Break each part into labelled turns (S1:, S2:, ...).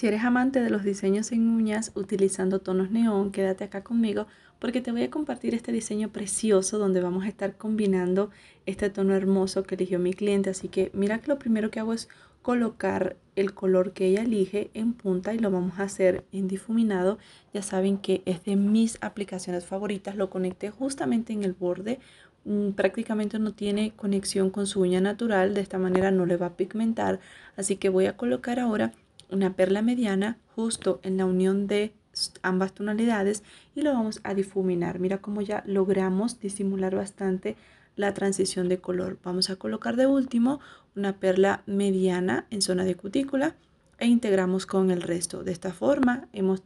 S1: Si eres amante de los diseños en uñas utilizando tonos neón, quédate acá conmigo porque te voy a compartir este diseño precioso donde vamos a estar combinando este tono hermoso que eligió mi cliente. Así que mira que lo primero que hago es colocar el color que ella elige en punta y lo vamos a hacer en difuminado. Ya saben que es de mis aplicaciones favoritas. Lo conecté justamente en el borde mm, prácticamente no tiene conexión con su uña natural, de esta manera no le va a pigmentar, así que voy a colocar ahora una perla mediana justo en la unión de ambas tonalidades y lo vamos a difuminar. Mira cómo ya logramos disimular bastante la transición de color. Vamos a colocar de último una perla mediana en zona de cutícula e integramos con el resto. De esta forma hemos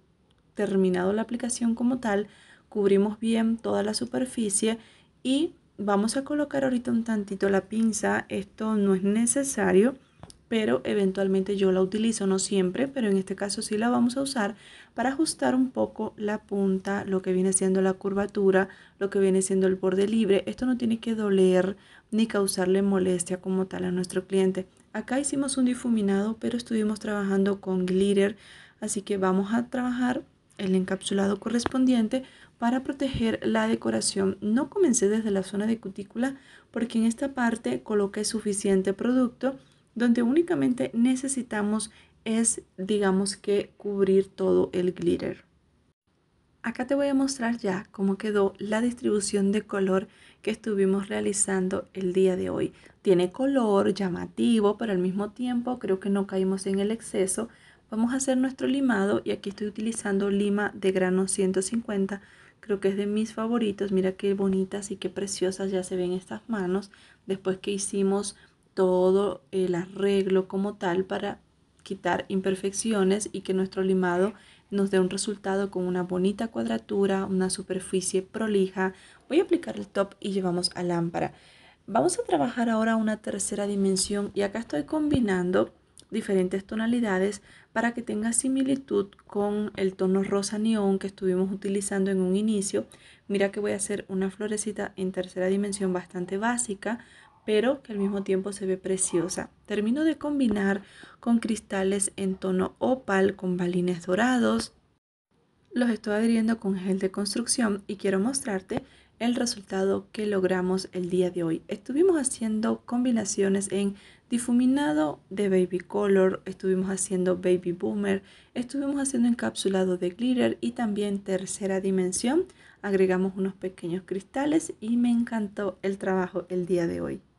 S1: terminado la aplicación como tal, cubrimos bien toda la superficie y vamos a colocar ahorita un tantito la pinza. Esto no es necesario pero eventualmente yo la utilizo, no siempre, pero en este caso sí la vamos a usar para ajustar un poco la punta, lo que viene siendo la curvatura, lo que viene siendo el borde libre. Esto no tiene que doler ni causarle molestia como tal a nuestro cliente. Acá hicimos un difuminado, pero estuvimos trabajando con glitter, así que vamos a trabajar el encapsulado correspondiente para proteger la decoración. No comencé desde la zona de cutícula porque en esta parte coloqué suficiente producto donde únicamente necesitamos es, digamos que, cubrir todo el glitter. Acá te voy a mostrar ya cómo quedó la distribución de color que estuvimos realizando el día de hoy. Tiene color llamativo, pero al mismo tiempo creo que no caímos en el exceso. Vamos a hacer nuestro limado y aquí estoy utilizando lima de grano 150. Creo que es de mis favoritos. Mira qué bonitas y qué preciosas ya se ven estas manos. Después que hicimos todo el arreglo como tal para quitar imperfecciones y que nuestro limado nos dé un resultado con una bonita cuadratura, una superficie prolija. Voy a aplicar el top y llevamos a lámpara. Vamos a trabajar ahora una tercera dimensión y acá estoy combinando diferentes tonalidades para que tenga similitud con el tono rosa neón que estuvimos utilizando en un inicio. Mira que voy a hacer una florecita en tercera dimensión bastante básica pero que al mismo tiempo se ve preciosa. Termino de combinar con cristales en tono opal con balines dorados. Los estoy adhiriendo con gel de construcción y quiero mostrarte el resultado que logramos el día de hoy. Estuvimos haciendo combinaciones en difuminado de baby color, estuvimos haciendo baby boomer, estuvimos haciendo encapsulado de glitter y también tercera dimensión. Agregamos unos pequeños cristales y me encantó el trabajo el día de hoy.